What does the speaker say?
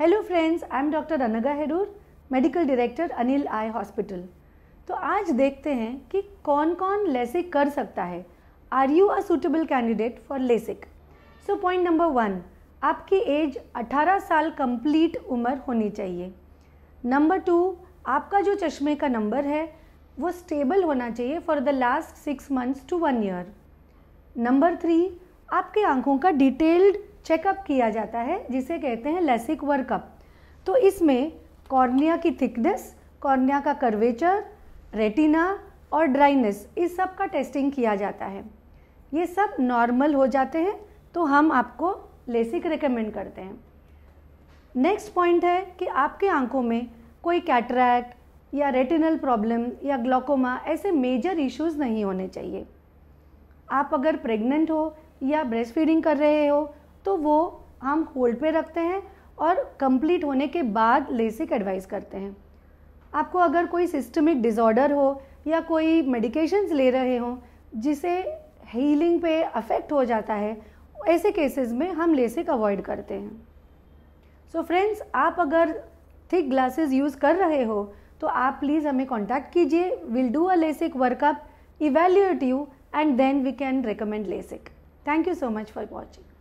hello friends I am doctor Anagha Heroor medical director Anil eye hospital तो आज देखते हैं कि कौन कौन लेसिक कर सकता है are you a suitable candidate for LASIK so point number one आपकी एज 18 साल कंप्लीट उम्र होनी चाहिए नंबर टू आपका जो चश्मे का नंबर है वो स्टेबल होना चाहिए for the last six months to one year number three आपके आँखों का डिटेल्ड चेकअप किया जाता है जिसे कहते हैं लेसिक वर्कअप तो इसमें कॉर्निया की थिकनेस कॉर्निया का कर्वेचर रेटिना और ड्राइनेस इस सब का टेस्टिंग किया जाता है ये सब नॉर्मल हो जाते हैं तो हम आपको लेसिक रिकमेंड करते हैं नेक्स्ट पॉइंट है कि आपके आंखों में कोई कैटरैक्ट या रेटिनल प्रॉब्लम या ग्लोकोमा ऐसे मेजर इश्यूज नहीं होने चाहिए आप अगर प्रेग्नेंट हो या ब्रेस्ट फीडिंग कर रहे हो तो वो हम होल्ड पे रखते हैं और कंप्लीट होने के बाद लेसिक एडवाइस करते हैं आपको अगर कोई सिस्टमिक डिज़ॉर्डर हो या कोई मेडिकेशंस ले रहे हों जिसे हीलिंग पे अफेक्ट हो जाता है ऐसे केसेस में हम लेसिक अवॉइड करते हैं सो so फ्रेंड्स आप अगर थिक ग्लासेस यूज़ कर रहे हो तो आप प्लीज़ हमें कॉन्टैक्ट कीजिए will do a LASIK workup evaluate you and then we can recommend LASIK thank you so much for watching